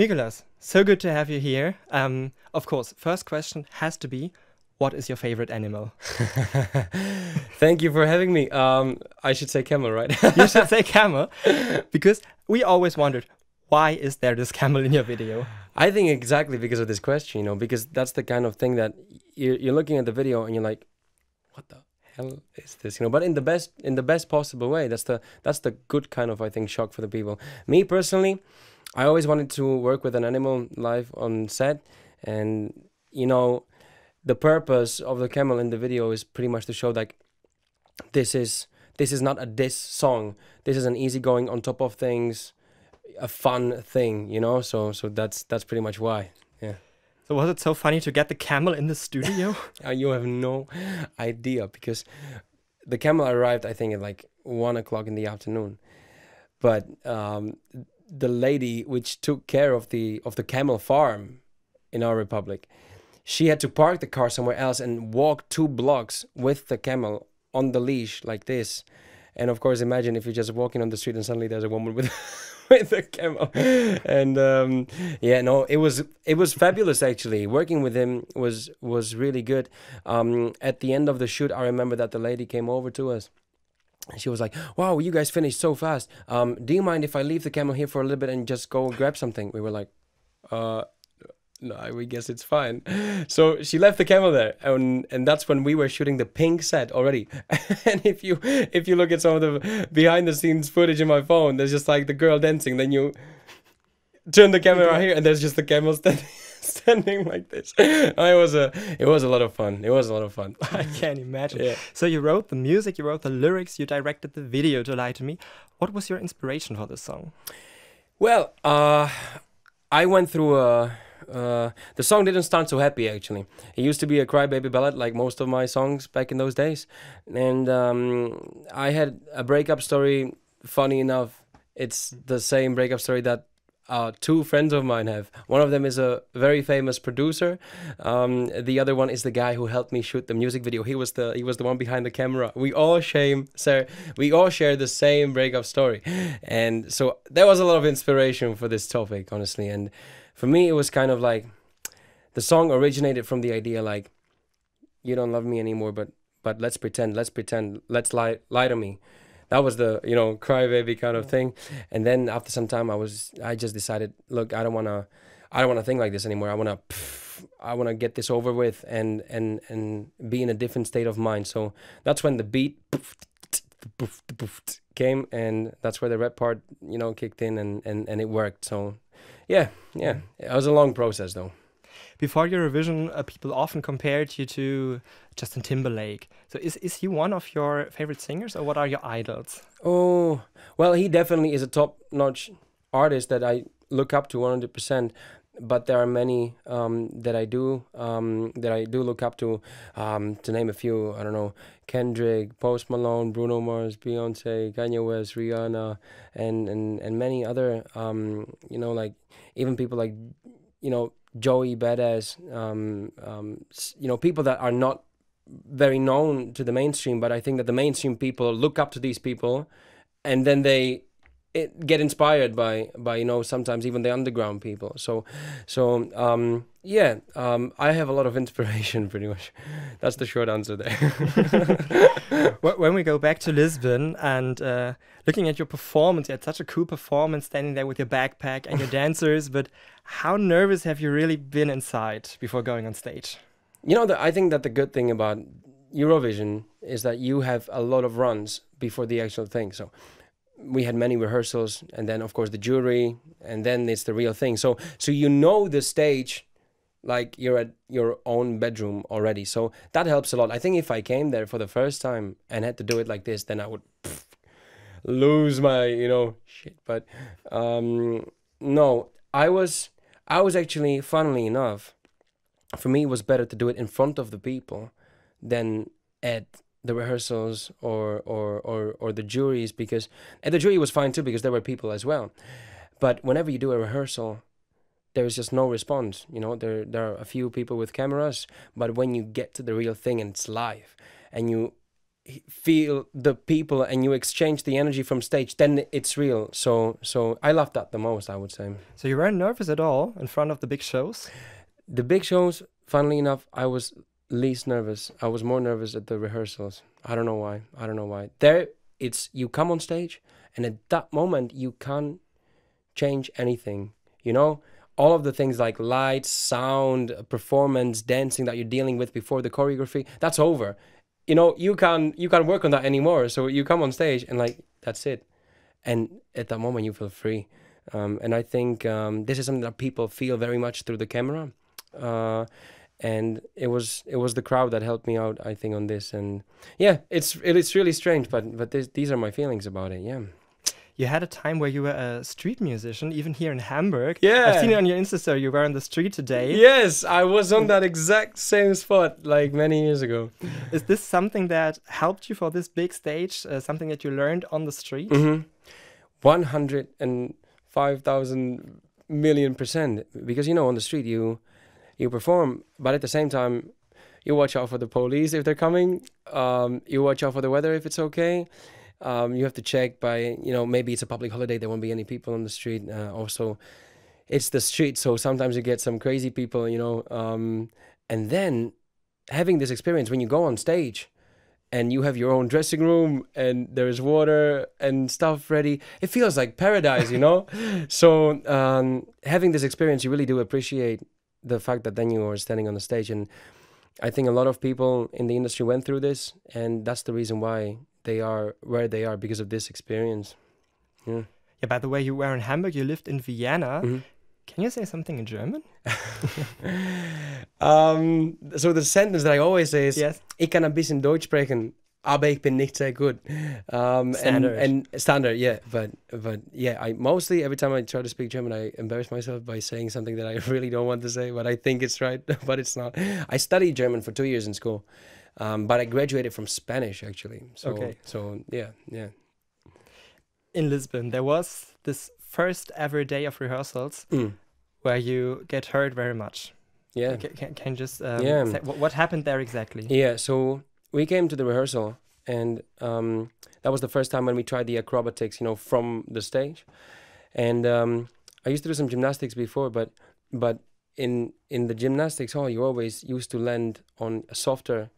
Nicholas, so good to have you here. Um, of course, first question has to be what is your favorite animal? Thank you for having me. Um, I should say camel, right? you should say camel because we always wondered why is there this camel in your video? I think exactly because of this question, you know, because that's the kind of thing that you're, you're looking at the video and you're like, what the hell is this? You know, but in the best in the best possible way. That's the that's the good kind of I think shock for the people. Me personally, I always wanted to work with an animal live on set, and you know, the purpose of the camel in the video is pretty much to show like this is this is not a diss song. This is an easygoing, on top of things, a fun thing, you know. So so that's that's pretty much why. Yeah. So was it so funny to get the camel in the studio? Uh, you have no idea because the camel arrived, I think, at like one o'clock in the afternoon. But um, the lady which took care of the of the camel farm in our republic, she had to park the car somewhere else and walk two blocks with the camel on the leash like this. And of course, imagine if you're just walking on the street and suddenly there's a woman with with a camel. And um, yeah, no, it was it was fabulous actually. Working with him was was really good. Um, at the end of the shoot, I remember that the lady came over to us she was like, "Wow, you guys finished so fast. Um, do you mind if I leave the camel here for a little bit and just go grab something?" We were like, "Uh." No, we guess it's fine. So she left the camel there, and and that's when we were shooting the pink set already. and if you if you look at some of the behind the scenes footage in my phone, there's just like the girl dancing. Then you turn the camera here, and there's just the camel standing. standing like this. Oh, it was a it was a lot of fun. It was a lot of fun. I can not imagine. Yeah. So you wrote the music, you wrote the lyrics, you directed the video to Lie to Me. What was your inspiration for this song? Well, uh, I went through a uh, the song didn't start so happy actually. It used to be a crybaby ballad like most of my songs back in those days, and um, I had a breakup story. Funny enough, it's the same breakup story that uh, two friends of mine have. One of them is a very famous producer. Um, the other one is the guy who helped me shoot the music video. He was the he was the one behind the camera. We all shame, sir. We all share the same breakup story, and so there was a lot of inspiration for this topic, honestly. And for me, it was kind of like the song originated from the idea like, you don't love me anymore, but but let's pretend, let's pretend, let's lie lie to me that was the you know crybaby kind of thing. And then after some time, I was I just decided, look, I don't wanna I don't wanna think like this anymore. I wanna I wanna get this over with and and and be in a different state of mind. So that's when the beat pff, pff, came, and that's where the rap part you know kicked in, and and and it worked. So yeah, yeah, mm-hmm. it was a long process though before your revision, uh, people often compared you to Justin Timberlake. So is is he one of your favorite singers, or what are your idols? Oh, well, he definitely is a top-notch artist that I look up to 100%. But there are many um, that I do um, that I do look up to. Um, to name a few, I don't know Kendrick, Post Malone, Bruno Mars, Beyonce, Kanye West, Rihanna, and and and many other. Um, you know, like even people like you know Joey Bedes, um, um, you know, people that are not very known to the mainstream, but I think that the mainstream people look up to these people and then they it, get inspired by by you know sometimes even the underground people so so um yeah um i have a lot of inspiration pretty much that's the short answer there when we go back to lisbon and uh looking at your performance you had such a cool performance standing there with your backpack and your dancers but how nervous have you really been inside before going on stage you know the, i think that the good thing about eurovision is that you have a lot of runs before the actual thing so we had many rehearsals and then of course the jury and then it's the real thing so so you know the stage like you're at your own bedroom already so that helps a lot i think if i came there for the first time and had to do it like this then i would pff, lose my you know shit but um no i was i was actually funnily enough for me it was better to do it in front of the people than at the rehearsals or, or, or, or the juries because, and the jury was fine too because there were people as well. But whenever you do a rehearsal, there is just no response. You know, there, there are a few people with cameras, but when you get to the real thing and it's live and you feel the people and you exchange the energy from stage then it's real so so i love that the most i would say so you weren't nervous at all in front of the big shows the big shows funnily enough i was least nervous. I was more nervous at the rehearsals. I don't know why. I don't know why. There, it's you come on stage, and at that moment you can't change anything. You know, all of the things like lights, sound, performance, dancing that you're dealing with before the choreography, that's over. You know, you can't you can't work on that anymore. So you come on stage and like that's it. And at that moment you feel free. Um, and I think um, this is something that people feel very much through the camera. Uh, and it was it was the crowd that helped me out i think on this and yeah it's it, it's really strange but but this, these are my feelings about it yeah you had a time where you were a street musician, even here in Hamburg. Yeah. I've seen it on your Insta story. You were on the street today. Yes, I was on that exact same spot like many years ago. Is this something that helped you for this big stage? Uh, something that you learned on the street? Mm -hmm. 105,000 million percent. Because, you know, on the street, you you perform. But at the same time, you watch out for the police if they're coming. Um, you watch out for the weather if it's okay. Um, you have to check by you know maybe it's a public holiday there won't be any people on the street. Uh, also, it's the street, so sometimes you get some crazy people, you know. Um, and then having this experience when you go on stage and you have your own dressing room and there is water and stuff ready it feels like paradise you know so um, having this experience you really do appreciate the fact that then you are standing on the stage and I think a lot of people in the industry went through this, and that's the reason why they are where they are because of this experience. Yeah. Yeah. By the way, you were in Hamburg. You lived in Vienna. Mm -hmm. Can you say something in German? um, so the sentence that I always say is: yes. "Ich kann ein bisschen Deutsch sprechen, Abe Pinita good. Um, standard. And, and, standard, yeah. But but yeah, I mostly every time I try to speak German, I embarrass myself by saying something that I really don't want to say, but I think it's right, but it's not. I studied German for two years in school, um, but I graduated from Spanish actually. So, okay. So yeah, yeah. In Lisbon, there was this first ever day of rehearsals mm. where you get hurt very much. Yeah. Can, can, can just um, yeah. what happened there exactly? Yeah. So we came to the rehearsal, and um, that was the first time when we tried the acrobatics, you know, from the stage. And um, I used to do some gymnastics before, but but in in the gymnastics hall, you always used to land on a softer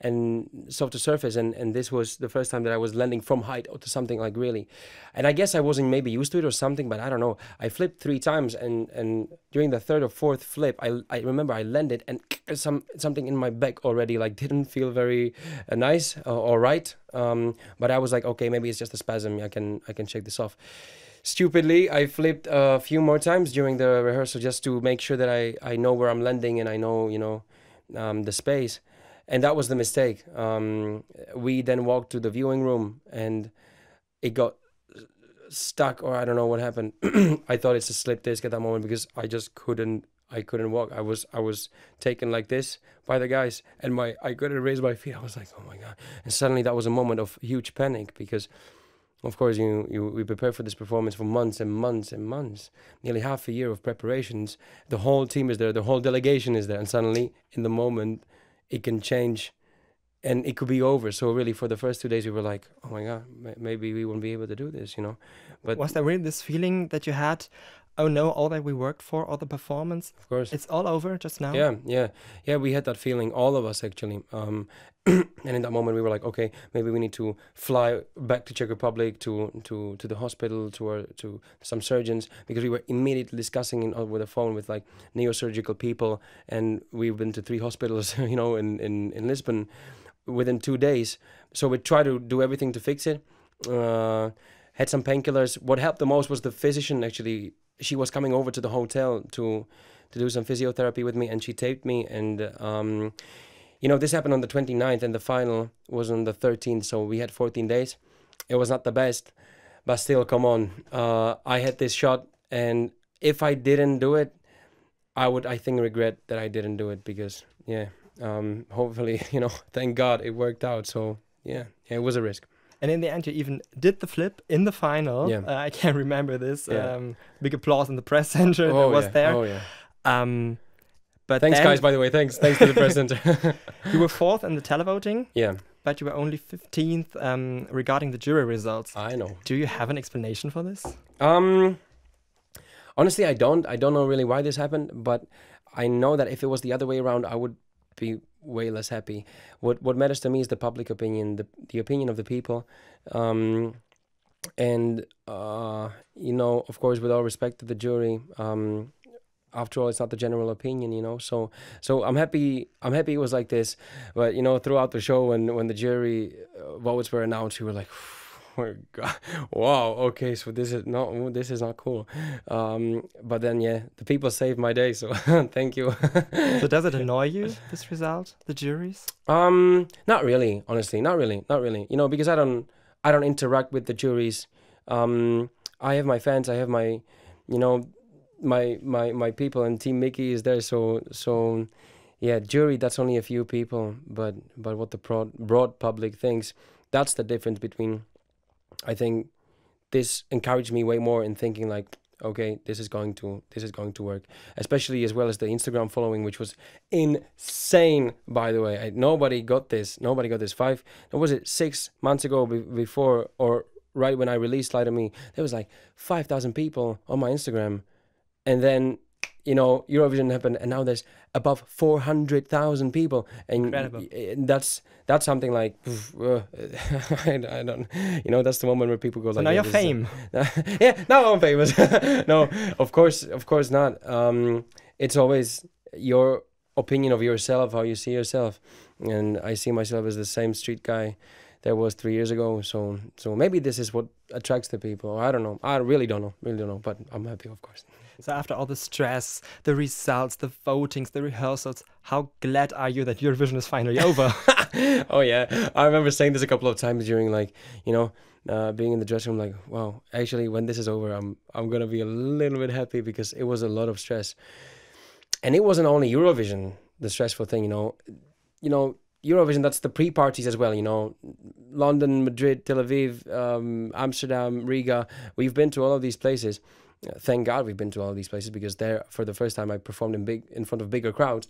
and softer surface. And, and this was the first time that I was landing from height to something like really. And I guess I wasn't maybe used to it or something, but I don't know. I flipped three times and, and during the third or fourth flip, I, I remember I landed and some something in my back already like didn't feel very uh, nice or, or right. Um, but I was like, okay, maybe it's just a spasm. I can I can shake this off stupidly i flipped a few more times during the rehearsal just to make sure that i i know where i'm landing and i know you know um, the space and that was the mistake. Um, we then walked to the viewing room, and it got stuck, or I don't know what happened. I thought it's a slip disc at that moment because I just couldn't. I couldn't walk. I was I was taken like this by the guys, and my I couldn't raise my feet. I was like, oh my god! And suddenly that was a moment of huge panic because, of course, you you we prepared for this performance for months and months and months, nearly half a year of preparations. The whole team is there, the whole delegation is there, and suddenly in the moment it can change and it could be over. So really, for the first two days, we were like, "Oh my god, maybe we won't be able to do this," you know. But was there really this feeling that you had oh no, all that we worked for, all the performance, of course, it's all over just now. Yeah, yeah, yeah. We had that feeling, all of us actually. Um, and in that moment, we were like, okay, maybe we need to fly back to Czech Republic to to to the hospital to our, to some surgeons because we were immediately discussing in, over uh, the phone with like neurosurgical people, and we've been to three hospitals, you know, in in in Lisbon within two days. So we tried to do everything to fix it. Uh, had some painkillers. What helped the most was the physician actually she was coming over to the hotel to to do some physiotherapy with me, and she taped me. And um, you know, this happened on the 29th, and the final was on the 13th, so we had 14 days. It was not the best, but still, come on, uh, I had this shot, and if I didn't do it, I would, I think, regret that I didn't do it because, yeah, um, hopefully, you know, thank God it worked out. So yeah, yeah it was a risk. And in the end, you even did the flip in the final. Yeah. Uh, I can't remember this. Yeah. Um, big applause in the press center oh, that was yeah. there. Oh, yeah. Um, but thanks, guys. By the way, thanks, thanks to the press center. you were fourth in the televoting. Yeah. But you were only 15th um, regarding the jury results. I know. Do you have an explanation for this? Um, honestly, I don't. I don't know really why this happened, but I know that if it was the other way around, I would be way less happy. What what matters to me is the public opinion, the the opinion of the people, um, and uh, you know, of course, with all respect to the jury. Um, after all, it's not the general opinion, you know. So, so I'm happy. I'm happy it was like this. But you know, throughout the show, when when the jury uh, votes were announced, we were like. Phew my god wow okay so this is not this is not cool um, but then yeah the people saved my day so thank you so does it annoy you this result the juries um not really honestly not really not really you know because i don't i don't interact with the juries um i have my fans i have my you know my my my people and team mickey is there so so yeah jury that's only a few people but but what the broad, broad public thinks that's the difference between I think this encouraged me way more in thinking like okay this is going to this is going to work especially as well as the instagram following which was insane by the way I, nobody got this nobody got this five what was it six months ago before or right when i released light on me there was like 5000 people on my instagram and then you know Eurovision happened, and now there's above four hundred thousand people, and that's that's something like I, I, don't, you know, that's the moment where people go so like, now yeah, you're fame, yeah, now I'm famous. no, of course, of course not. Um, it's always your opinion of yourself, how you see yourself, and I see myself as the same street guy there was three years ago. So so maybe this is what attracts the people. I don't know. I really don't know. Really don't know. But I'm happy, of course. So after all the stress, the results, the votings, the rehearsals, how glad are you that Eurovision is finally over? oh yeah, I remember saying this a couple of times during like you know uh, being in the dressing room. Like wow, actually when this is over, I'm I'm gonna be a little bit happy because it was a lot of stress, and it wasn't only Eurovision the stressful thing. You know, you know Eurovision, that's the pre-parties as well. You know, London, Madrid, Tel Aviv, um, Amsterdam, Riga. We've been to all of these places. Thank God we've been to all of these places because there, for the first time, I performed in big in front of bigger crowds,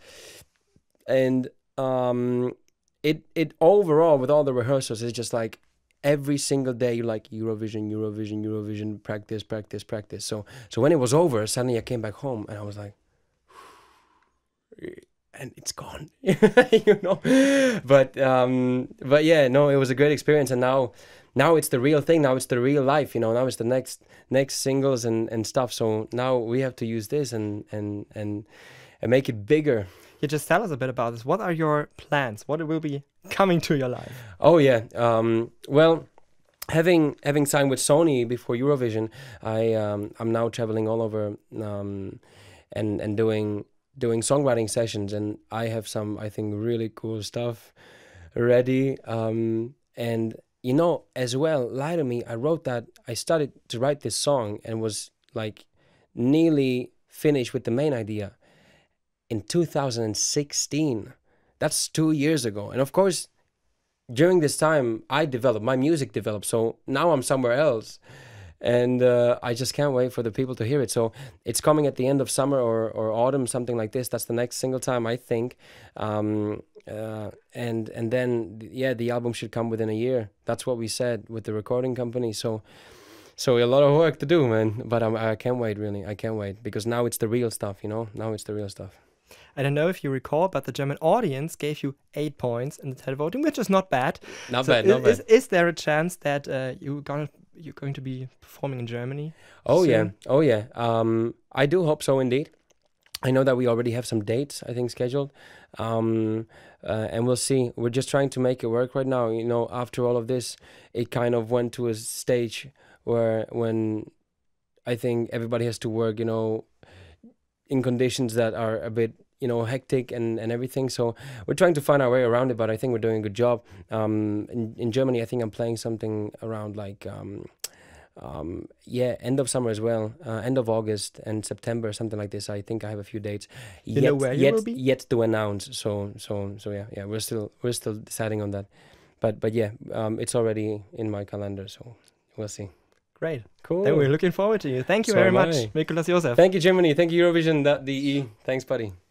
and um, it it overall with all the rehearsals it's just like every single day you're like Eurovision, Eurovision, Eurovision, practice, practice, practice. So so when it was over, suddenly I came back home and I was like and it's gone you know but um but yeah no it was a great experience and now now it's the real thing now it's the real life you know now it's the next next singles and and stuff so now we have to use this and and and, and make it bigger you just tell us a bit about this what are your plans what will be coming to your life oh yeah um well having having signed with Sony before Eurovision, I um, I'm now traveling all over um, and and doing doing songwriting sessions, and I have some, I think, really cool stuff ready. Um, and you know, as well, lie to me. I wrote that. I started to write this song and was like nearly finished with the main idea in 2016. That's two years ago. And of course, during this time, I developed my music developed. So now I'm somewhere else and uh, I just can't wait for the people to hear it. So it's coming at the end of summer or, or autumn, something like this. That's the next single time I think, um, uh, and and then yeah, the album should come within a year. That's what we said with the recording company. So. So a lot of work to do, man. But I'm, I can't wait, really. I can't wait because now it's the real stuff, you know. Now it's the real stuff. I don't know if you recall, but the German audience gave you eight points in the televoting, which is not bad. Not so bad, not is, bad. Is, is there a chance that uh, you're going to you're going to be performing in Germany. Oh soon. yeah, oh yeah. Um, I do hope so indeed. I know that we already have some dates, I think, scheduled, um, uh, and we'll see. We're just trying to make it work right now. You know, after all of this, it kind of went to a stage where when I think everybody has to work, you know, in conditions that are a bit you know hectic and, and everything. So we're trying to find our way around it, but I think we're doing a good job. Um, in, in Germany, I think I'm playing something around like. Um, um, yeah, end of summer as well, uh, end of August and September, something like this. I think I have a few dates you yet, will be? yet to announce. So, so, so yeah, yeah, we're still we're still deciding on that, but but yeah, um, it's already in my calendar, so we'll see. Great, cool. Then we're looking forward to you. Thank you so very much, Nicholas Josef. Thank you, Germany. Thank you, Eurovision. That DE. Thanks, buddy.